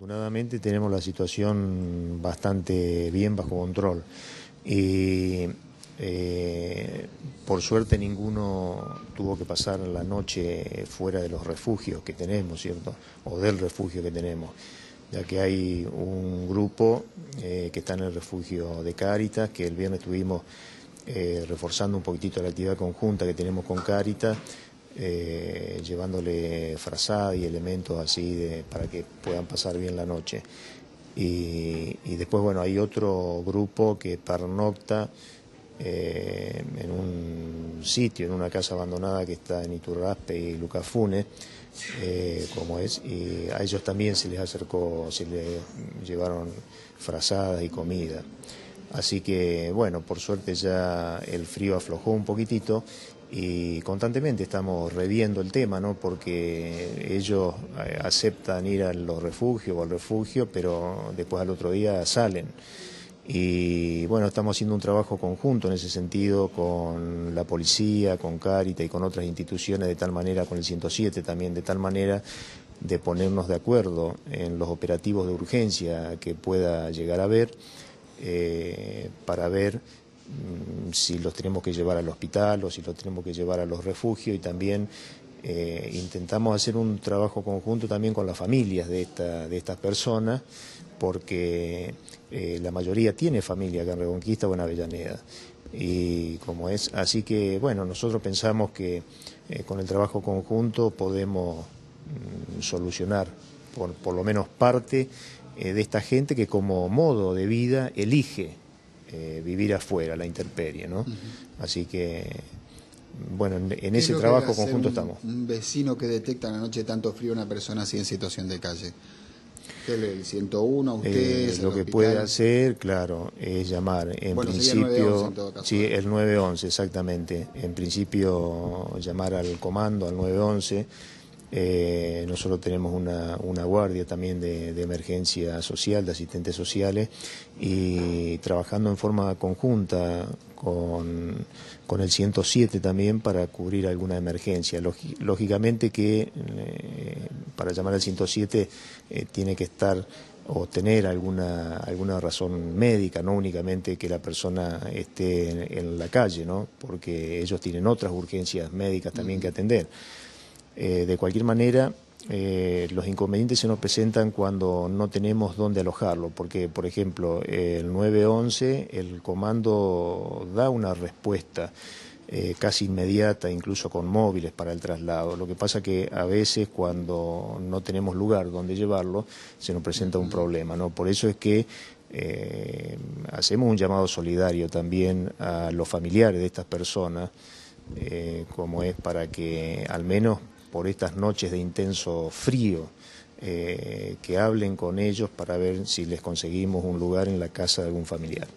Afortunadamente tenemos la situación bastante bien bajo control y eh, por suerte ninguno tuvo que pasar la noche fuera de los refugios que tenemos, ¿cierto? O del refugio que tenemos, ya que hay un grupo eh, que está en el refugio de Cáritas, que el viernes estuvimos eh, reforzando un poquitito la actividad conjunta que tenemos con Cáritas eh, llevándole frazada y elementos así para que puedan pasar bien la noche. Y, después, bueno, hay otro grupo que pernocta eh, en un sitio, en una casa abandonada que está en Iturraspe y Lucafune, eh, como es, y a ellos también se les acercó, se les llevaron frazadas y comida. Así que, bueno, por suerte ya el frío aflojó un poquitito y constantemente estamos reviendo el tema, ¿no? Porque ellos eh, aceptan ir a los refugios o al refugio, pero después al otro día salen. Y bueno, estamos haciendo un trabajo conjunto en ese sentido con la policía, con Carita y con otras instituciones, de tal manera, con el 107 también, de tal manera de ponernos de acuerdo en los operativos de urgencia que pueda llegar a haber eh, para ver mm, si los tenemos que llevar al hospital o si los tenemos que llevar a los refugios y también eh, intentamos hacer un trabajo conjunto también con las familias de, estas personas porque eh, la mayoría tiene familia acá en Reconquista o en Avellaneda y como es así que bueno nosotros pensamos que con el trabajo conjunto podemos mm, solucionar por, lo menos parte eh, de esta gente que como modo de vida elige eh, vivir afuera, la intemperie, ¿no? Así que, bueno, en, ese trabajo conjunto estamos. Un vecino que detecta en la noche tanto frío una persona así en situación de calle. El 101, a usted eh, lo que puede hacer, claro, es llamar. En principio, sí, el 911, exactamente. En principio, llamar al comando, al 911 eh, nosotros tenemos una, guardia también de, emergencia social, de asistentes sociales, y trabajando en forma conjunta con, el 107 también para cubrir alguna emergencia. Lógicamente que eh, para llamar al 107 eh, tiene que estar o tener alguna, alguna razón médica, no únicamente que la persona esté en, en la calle, ¿no? porque ellos tienen otras urgencias médicas también que atender. Eh, de cualquier manera, eh, los inconvenientes se nos presentan cuando no tenemos dónde alojarlo, porque, por ejemplo, el 911, el comando da una respuesta eh, casi inmediata, incluso con móviles para el traslado. Lo que pasa que a veces cuando no tenemos lugar donde llevarlo, se nos presenta un problema, Por eso es que hacemos un llamado solidario también a los familiares de estas personas, como es para que al menos por estas noches de intenso frío, eh, que hablen con ellos para ver si les conseguimos un lugar en la casa de algún familiar.